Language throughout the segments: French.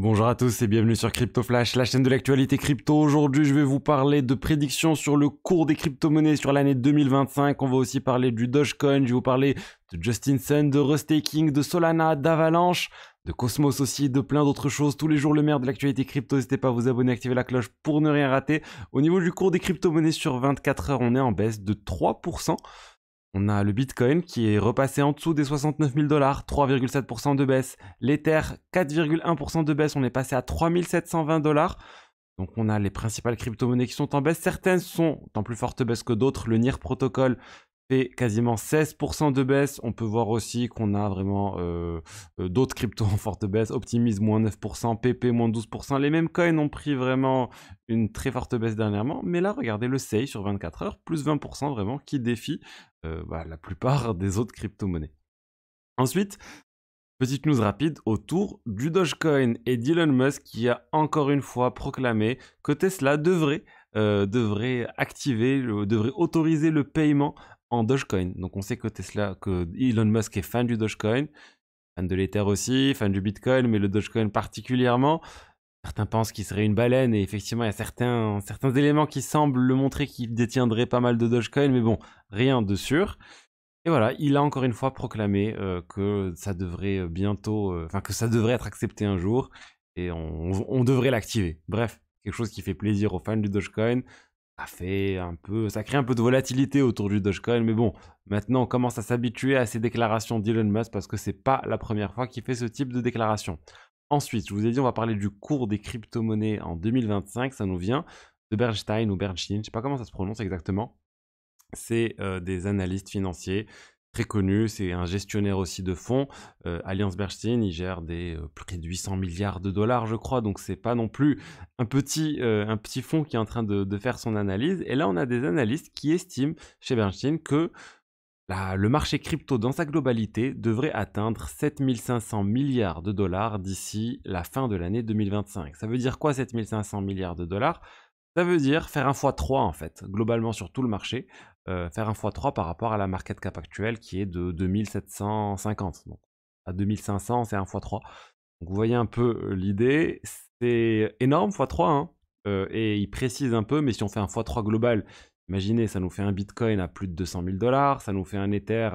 Bonjour à tous et bienvenue sur Crypto Flash, la chaîne de l'actualité crypto. Aujourd'hui, je vais vous parler de prédictions sur le cours des crypto-monnaies sur l'année 2025. On va aussi parler du Dogecoin, je vais vous parler de Justin Sun, de Restaking, de Solana, d'Avalanche, de Cosmos aussi, de plein d'autres choses. Tous les jours, le maire de l'actualité crypto. N'hésitez pas à vous abonner, activer la cloche pour ne rien rater. Au niveau du cours des crypto-monnaies sur 24 heures, on est en baisse de 3%. On a le Bitcoin qui est repassé en dessous des 69 000 dollars, 3,7% de baisse. L'Ether, 4,1% de baisse, on est passé à 3720 dollars. Donc on a les principales crypto-monnaies qui sont en baisse. Certaines sont en plus forte baisse que d'autres. Le NIR Protocol quasiment 16% de baisse. On peut voir aussi qu'on a vraiment euh, euh, d'autres cryptos en forte baisse. Optimism, moins 9%, PP, moins 12%. Les mêmes coins ont pris vraiment une très forte baisse dernièrement. Mais là, regardez le SEI sur 24 heures, plus 20% vraiment, qui défie euh, bah, la plupart des autres crypto-monnaies. Ensuite, Petite news rapide autour du Dogecoin et d'Elon Musk qui a encore une fois proclamé que Tesla devrait, devrait activer, devrait autoriser le paiement en Dogecoin. Donc on sait que Tesla, que Elon Musk est fan du Dogecoin, fan de l'Ether aussi, fan du Bitcoin, mais le Dogecoin particulièrement. Certains pensent qu'il serait une baleine et effectivement il y a certains, certains éléments qui semblent le montrer qu'il détiendrait pas mal de Dogecoin, mais bon, rien de sûr. Et voilà, il a encore une fois proclamé euh, que ça devrait euh, bientôt, euh, enfin que ça devrait être accepté un jour et on devrait l'activer. Bref, quelque chose qui fait plaisir aux fans du Dogecoin, ça fait un peu, ça crée un peu de volatilité autour du Dogecoin. Mais bon, maintenant on commence à s'habituer à ces déclarations d'Elon Musk parce que c'est pas la première fois qu'il fait ce type de déclaration. Ensuite, je vous ai dit, on va parler du cours des crypto-monnaies en 2025. Ça nous vient de Bernstein ou Bernstein, je sais pas comment ça se prononce exactement. C'est euh, des analystes financiers très connu, c'est un gestionnaire aussi de fonds. Euh, Alliance Bernstein, il gère des euh, près de 800 milliards de dollars, je crois, donc c'est pas non plus un petit, euh, un petit fonds qui est en train de, faire son analyse. Et là, on a des analystes qui estiment chez Bernstein que bah, le marché crypto dans sa globalité devrait atteindre 7500 milliards de dollars d'ici la fin de l'année 2025. Ça veut dire quoi 7500 milliards de dollars ça veut dire faire un fois 3 en fait, globalement sur tout le marché, euh, faire un x3 par rapport à la market cap actuelle qui est de 2750. Donc à 2500, c'est un x3. Donc vous voyez un peu euh, l'idée, c'est énorme x3. Hein, euh, et il précise un peu, mais si on fait un x3 global, imaginez, ça nous fait un Bitcoin à plus de 200 000 dollars, ça nous fait un Ether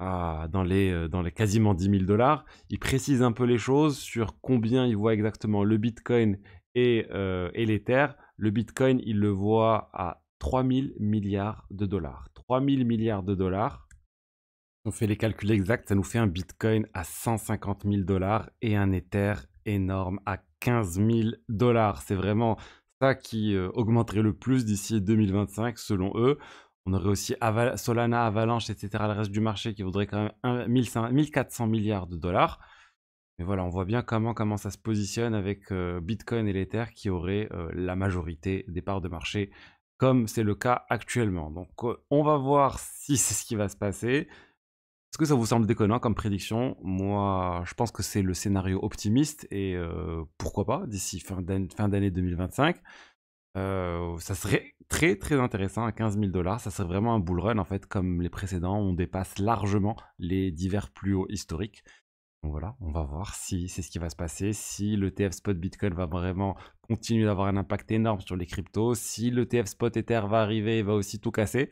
à, dans, les, dans les quasiment 10 000 dollars. Il précise un peu les choses sur combien il voit exactement le Bitcoin et, et l'Ether. Le Bitcoin, il le voit à 3 000 milliards de dollars. 3 000 milliards de dollars. On fait les calculs exacts, ça nous fait un Bitcoin à 150 000 dollars et un Ether énorme à 15 000 dollars. C'est vraiment ça qui euh, augmenterait le plus d'ici 2025 selon eux. On aurait aussi Solana, Avalanche, etc. Le reste du marché qui vaudrait quand même 1, 1400 milliards de dollars. Mais voilà, on voit bien comment, comment ça se positionne avec euh, Bitcoin et l'Ether qui auraient euh, la majorité des parts de marché comme c'est le cas actuellement. Donc euh, on va voir si c'est ce qui va se passer. Est-ce que ça vous semble déconnant comme prédiction Moi, je pense que c'est le scénario optimiste et euh, pourquoi pas d'ici fin d'année 2025. Euh, ça serait très très intéressant à 15 000 dollars. Ça serait vraiment un bull run en fait, comme les précédents. On dépasse largement les divers plus hauts historiques voilà, on va voir si c'est ce qui va se passer, si le TF Spot Bitcoin va vraiment continuer d'avoir un impact énorme sur les cryptos, si le TF Spot Ether va arriver et va aussi tout casser.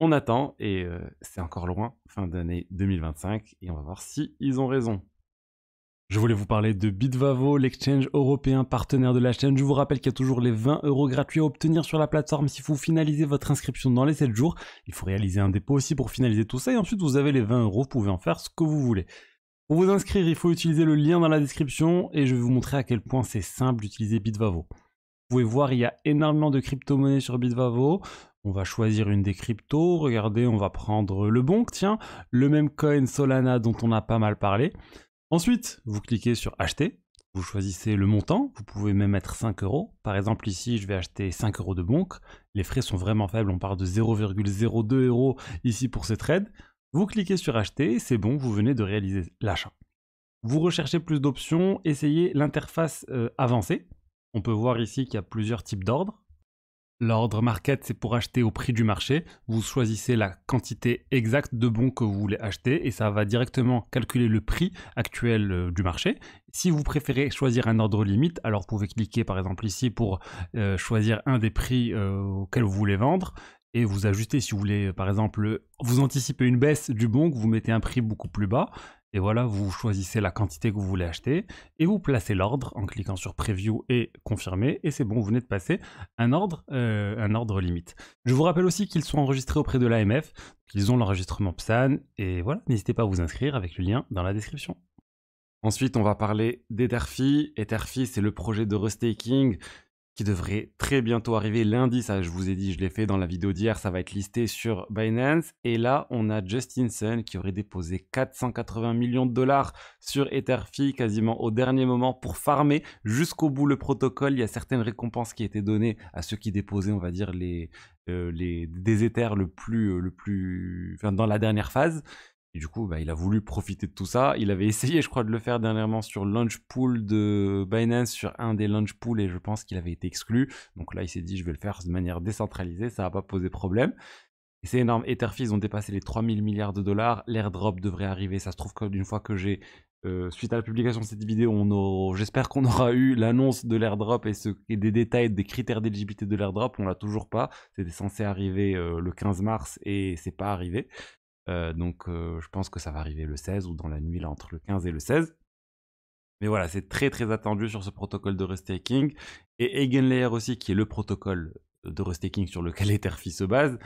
On attend et euh, c'est encore loin, fin d'année 2025, et on va voir si ils ont raison. Je voulais vous parler de Bitvavo, l'exchange européen partenaire de la chaîne. Je vous rappelle qu'il y a toujours les 20 euros gratuits à obtenir sur la plateforme si vous finalisez votre inscription dans les 7 jours. Il faut réaliser un dépôt aussi pour finaliser tout ça et ensuite vous avez les 20 euros, vous pouvez en faire ce que vous voulez. Pour vous inscrire, il faut utiliser le lien dans la description et je vais vous montrer à quel point c'est simple d'utiliser Bitvavo. Vous pouvez voir, il y a énormément de crypto-monnaies sur Bitvavo. On va choisir une des cryptos. Regardez, on va prendre le bonk, tiens, le même coin Solana dont on a pas mal parlé. Ensuite, vous cliquez sur acheter. Vous choisissez le montant. Vous pouvez même mettre 5 euros. Par exemple, ici, je vais acheter 5 euros de bonk. Les frais sont vraiment faibles. On part de 0,02 euros ici pour ce trade. Vous cliquez sur acheter, c'est bon, vous venez de réaliser l'achat. Vous recherchez plus d'options, essayez l'interface euh, avancée. On peut voir ici qu'il y a plusieurs types d'ordres. L'ordre market, c'est pour acheter au prix du marché. Vous choisissez la quantité exacte de bons que vous voulez acheter et ça va directement calculer le prix actuel euh, du marché. Si vous préférez choisir un ordre limite, alors vous pouvez cliquer par exemple ici pour euh, choisir un des prix auxquels vous voulez vendre et vous ajustez si vous voulez, euh, par exemple, euh, vous anticipez une baisse du bon, vous mettez un prix beaucoup plus bas, et voilà, vous choisissez la quantité que vous voulez acheter, et vous placez l'ordre en cliquant sur Preview et Confirmer, et c'est bon, vous venez de passer un ordre, euh, un ordre limite. Je vous rappelle aussi qu'ils sont enregistrés auprès de l'AMF, qu'ils ont l'enregistrement PSAN, et voilà, n'hésitez pas à vous inscrire avec le lien dans la description. Ensuite, on va parler d'Etherfi. Etherfi, c'est le projet de restaking qui devrait très bientôt arriver lundi. Ça, je vous ai dit, je l'ai fait dans la vidéo d'hier, ça va être listé sur Binance. Et là, on a Justin Sun qui aurait déposé 480 millions de dollars sur Etherfi quasiment au dernier moment pour farmer jusqu'au bout le protocole. Il y a certaines récompenses qui étaient données à ceux qui déposaient, on va dire, les, euh, les, des Ethers le plus, euh, le plus, enfin, dans la dernière phase. Et du coup, bah, il a voulu profiter de tout ça. Il avait essayé, je crois, de le faire dernièrement sur launch pool de Binance, sur un des launch pools, et je pense qu'il avait été exclu. Donc là, il s'est dit, je vais le faire de manière décentralisée, ça n'a pas posé problème. Et c'est énorme. Etherfees ont dépassé les 3000 milliards de dollars. L'airdrop devrait arriver. Ça se trouve qu'une fois que j'ai, euh, suite à la publication de cette vidéo, j'espère qu'on aura eu l'annonce de l'airdrop et, et, des détails des critères d'éligibilité de l'airdrop. On l'a toujours pas. C'était censé arriver euh, le 15 mars et c'est pas arrivé. Euh, donc euh, je pense que ça va arriver le 16 ou dans la nuit entre le 15 et le 16. Mais voilà, c'est très très attendu sur ce protocole de restaking. Et Eigenlayer aussi, qui est le protocole de restaking sur lequel Etherfi se base,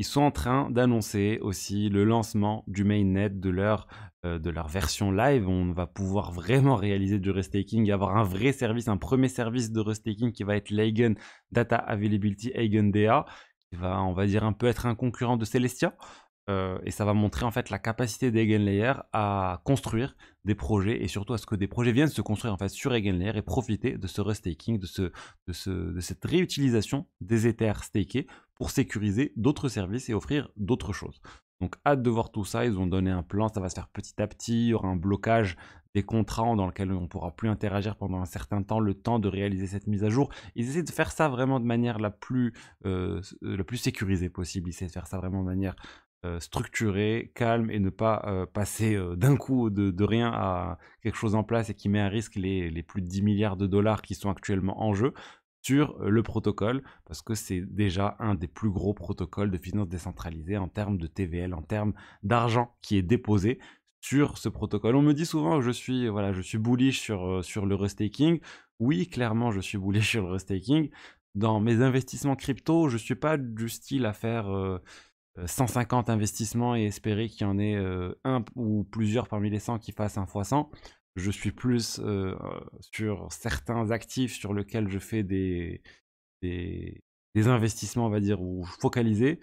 ils sont en train d'annoncer aussi le lancement du mainnet de leur, euh, de leur version live. On va pouvoir vraiment réaliser du restaking, avoir un vrai service, un premier service de restaking qui va être l'Eigen Data Availability EigenDA, qui va, on va dire, un peu être un concurrent de Celestia. Euh, et ça va montrer en fait la capacité d'Egenlayer à construire des projets et surtout à ce que des projets viennent se construire en fait sur Eigenlayer et profiter de ce restaking, de, ce, de, cette réutilisation des Ethers stakés pour sécuriser d'autres services et offrir d'autres choses. Donc hâte de voir tout ça, ils ont donné un plan, ça va se faire petit à petit, il y aura un blocage des contrats dans lequel on ne pourra plus interagir pendant un certain temps, le temps de réaliser cette mise à jour. Ils essaient de faire ça vraiment de manière la plus, euh, euh, la plus sécurisée possible, ils essaient de faire ça vraiment de manière euh, structuré, calme et ne pas euh, passer euh, d'un coup de, de, rien à quelque chose en place et qui met à risque les, les, plus de 10 milliards de dollars qui sont actuellement en jeu sur le protocole, parce que c'est déjà un des plus gros protocoles de finances décentralisées en termes de TVL, en termes d'argent qui est déposé sur ce protocole. On me dit souvent que je suis, voilà, je suis bullish sur, sur le restaking. Oui, clairement, je suis bullish sur le restaking. Dans mes investissements crypto, je ne suis pas du style à faire... 150 euh, investissements et espérer qu'il y en ait euh, un ou plusieurs parmi les 100 qui fassent un x 100. Je suis plus euh, sur certains actifs sur lesquels je fais des, des, investissements, on va dire, ou focalisés.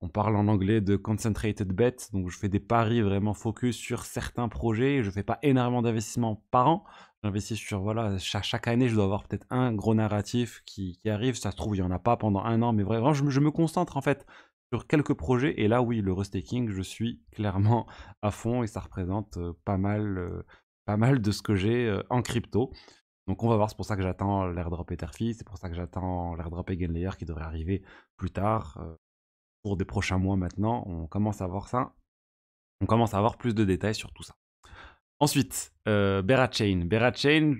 On parle en anglais de concentrated bet, donc je fais des paris vraiment focus sur certains projets. Je ne fais pas énormément d'investissements par an. J'investis sur, voilà, chaque, année, je dois avoir peut-être un gros narratif qui, qui, arrive. Ça se trouve, il n'y en a pas pendant un an, mais vraiment, je me concentre en fait quelques projets. Et là, oui, le restaking, je suis clairement à fond et ça représente pas mal, pas mal de ce que j'ai en crypto. Donc on va voir, c'est pour ça que j'attends l'airdrop Etherfi, c'est pour ça que j'attends l'airdrop Layer qui devrait arriver plus tard, pour des prochains mois maintenant. On commence à voir ça. On commence à avoir plus de détails sur tout ça. Ensuite, euh, Chain bera Chain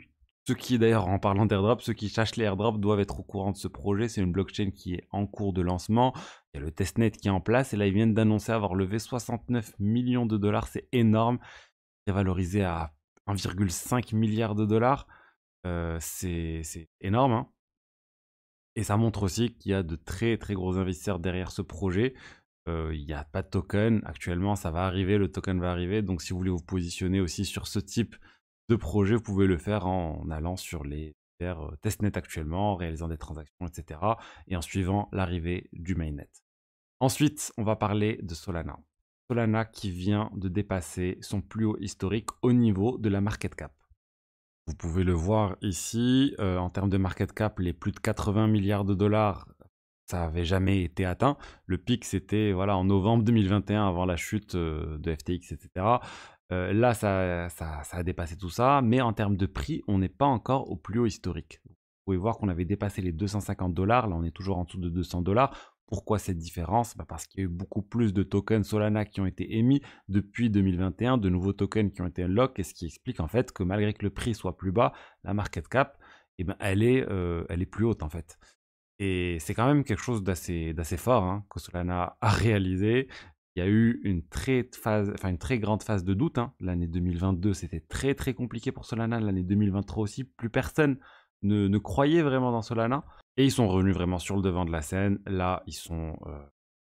ceux qui, d'ailleurs, en parlant d'airdrop, ceux qui cherchent les airdrops doivent être au courant de ce projet. C'est une blockchain qui est en cours de lancement. Il y a le testnet qui est en place. Et là, ils viennent d'annoncer avoir levé 69 millions de dollars. C'est énorme. C'est valorisé à 1,5 milliard de dollars. Euh, c'est énorme. Hein. et ça montre aussi qu'il y a de très très gros investisseurs derrière ce projet. Euh, il n'y a pas de token actuellement, ça va arriver, le token va arriver. Donc si vous voulez vous positionner aussi sur ce type de projet, vous pouvez le faire en allant sur les euh, testnet actuellement, en réalisant des transactions, etc. et en suivant l'arrivée du mainnet. Ensuite, on va parler de Solana. Solana qui vient de dépasser son plus haut historique au niveau de la market cap. Vous pouvez le voir ici, euh, en termes de market cap, les plus de 80 milliards de dollars, ça n'avait jamais été atteint. Le pic, c'était voilà, en novembre 2021, avant la chute euh, de FTX, etc. Euh, là, ça, a dépassé tout ça, mais en termes de prix, on n'est pas encore au plus haut historique. Vous pouvez voir qu'on avait dépassé les 250 dollars, là on est toujours en dessous de 200 dollars. Pourquoi cette différence bah, Parce qu'il y a eu beaucoup plus de tokens Solana qui ont été émis depuis 2021, de nouveaux tokens qui ont été unlocked, et ce qui explique en fait que malgré que le prix soit plus bas, la market cap, eh ben, euh, elle, est, plus haute en fait. Et c'est quand même quelque chose d'assez fort hein, que Solana a réalisé. Il y a eu une très, phase, enfin une très grande phase de doute. Hein. L'année 2022, c'était très très compliqué pour Solana. L'année 2023 aussi, plus personne ne, croyait vraiment dans Solana. Et ils sont revenus vraiment sur le devant de la scène. Là, ils sont, euh,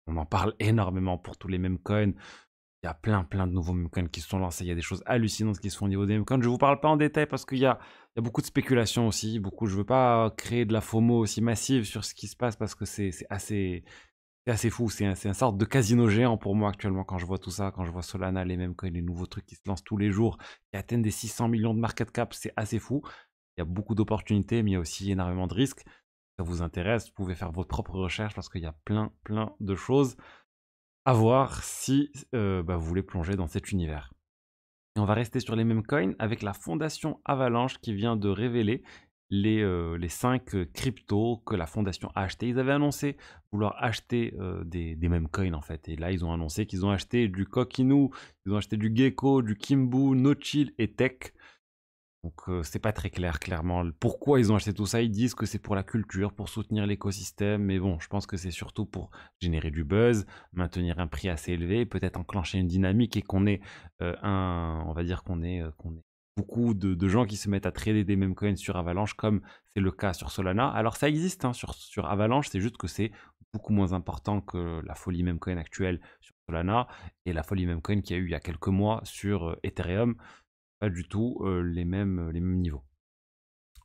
on en parle énormément pour tous les mêmes coins. Il y a plein, plein de nouveaux memecoins qui se sont lancés. Il y a des choses hallucinantes qui se font au niveau des memecoins. Je ne vous parle pas en détail parce qu'il y, y a, beaucoup de spéculation aussi. Beaucoup, je ne veux pas créer de la FOMO aussi massive sur ce qui se passe parce que c'est assez, c'est assez fou, c'est un, sorte de casino géant pour moi actuellement quand je vois tout ça, quand je vois Solana, les mêmes coins, les nouveaux trucs qui se lancent tous les jours, qui atteignent des 600 millions de market cap, c'est assez fou. Il y a beaucoup d'opportunités, mais il y a aussi énormément de risques. ça vous intéresse, vous pouvez faire votre propre recherche parce qu'il y a plein, plein de choses à voir si euh, bah, vous voulez plonger dans cet univers. Et on va rester sur les mêmes coins avec la fondation Avalanche qui vient de révéler les, euh, les 5 euh, cryptos que la fondation a acheté. Ils avaient annoncé vouloir acheter euh, des, mêmes coins en fait. Et là, ils ont annoncé qu'ils ont acheté du Kokinu, ils ont acheté du Gecko, du Kimbu, Nochil et Tech. Donc ce c'est pas très clair clairement pourquoi ils ont acheté tout ça. Ils disent que c'est pour la culture, pour soutenir l'écosystème, mais bon, je pense que c'est surtout pour générer du buzz, maintenir un prix assez élevé, peut-être enclencher une dynamique et qu'on ait un, on va dire qu'on est, beaucoup de, gens qui se mettent à trader des mêmes coins sur Avalanche, comme c'est le cas sur Solana. Alors ça existe hein, sur, Avalanche, c'est juste que c'est beaucoup moins important que la folie coin actuelle sur Solana et la folie coin qu'il y a eu il y a quelques mois sur euh, Ethereum. Pas du tout euh, les, mêmes, les mêmes niveaux.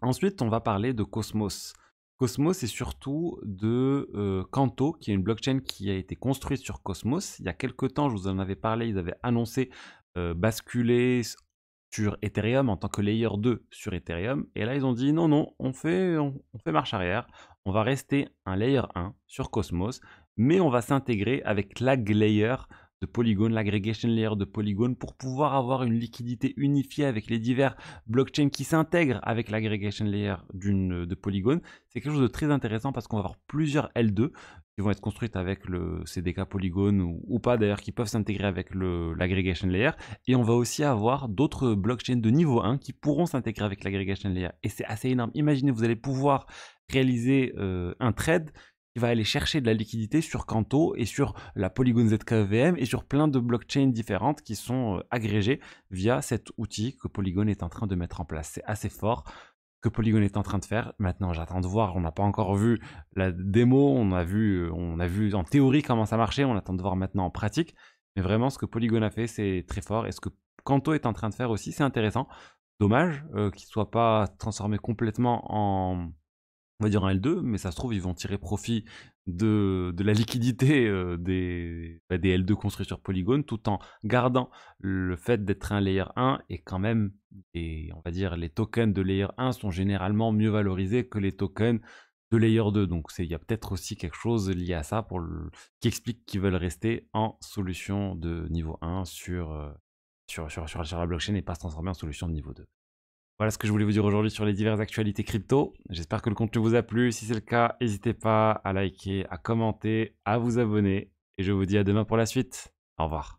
Ensuite, on va parler de Cosmos. Cosmos c'est surtout de Canto, euh, qui est une blockchain qui a été construite sur Cosmos. Il y a quelques temps, je vous en avais parlé, ils avaient annoncé basculer sur Ethereum en tant que layer 2 sur Ethereum. Et là, ils ont dit non, non, on fait, on, fait marche arrière. On va rester un layer 1 sur Cosmos, mais on va s'intégrer avec la layer de polygones, l'aggregation layer de polygones pour pouvoir avoir une liquidité unifiée avec les divers blockchains qui s'intègrent avec l'aggregation layer de polygones. C'est quelque chose de très intéressant parce qu'on va avoir plusieurs L2 qui vont être construites avec le CDK polygone ou, pas d'ailleurs, qui peuvent s'intégrer avec l'aggregation layer. Et on va aussi avoir d'autres blockchains de niveau 1 qui pourront s'intégrer avec l'aggregation layer. Et c'est assez énorme. Imaginez, vous allez pouvoir réaliser euh, un trade qui va aller chercher de la liquidité sur Kanto et sur la Polygon ZKVM e et sur plein de blockchains différentes qui sont euh, agrégées via cet outil que Polygon est en train de mettre en place. C'est assez fort que Polygon est en train de faire. Maintenant, j'attends de voir. On n'a pas encore vu la démo. On a vu, euh, on a vu en théorie comment ça marchait. On attend de voir maintenant en pratique. Mais vraiment, ce que Polygon a fait, c'est très fort. Et ce que Kanto est en train de faire aussi, c'est intéressant. Dommage euh, qu'il ne soit pas transformé complètement en, on va dire un L2, mais ça se trouve, ils vont tirer profit de, la liquidité euh, des, bah, L2 construits sur Polygon, tout en gardant le fait d'être un layer 1 et quand même, on va dire, les tokens de layer 1 sont généralement mieux valorisés que les tokens de layer 2. Donc il y a peut-être aussi quelque chose lié à ça qui explique qu'ils veulent rester en solution de niveau 1 euh, sur, sur la blockchain et pas se transformer en solution de niveau 2. Voilà ce que je voulais vous dire aujourd'hui sur les diverses actualités crypto. J'espère que le contenu vous a plu. Si c'est le cas, n'hésitez pas à liker, à commenter, à vous abonner. Et je vous dis à demain pour la suite. Au revoir.